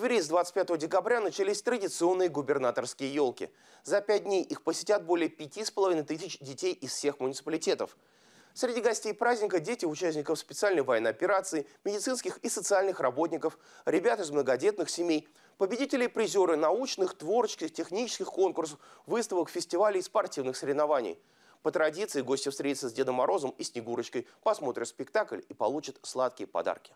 Твери с 25 декабря начались традиционные губернаторские елки. За пять дней их посетят более пяти с половиной тысяч детей из всех муниципалитетов. Среди гостей праздника – дети участников специальной военной операции, медицинских и социальных работников, ребят из многодетных семей, победители и призеры научных, творческих, технических конкурсов, выставок, фестивалей и спортивных соревнований. По традиции гости встретятся с Дедом Морозом и Снегурочкой, посмотрят спектакль и получат сладкие подарки.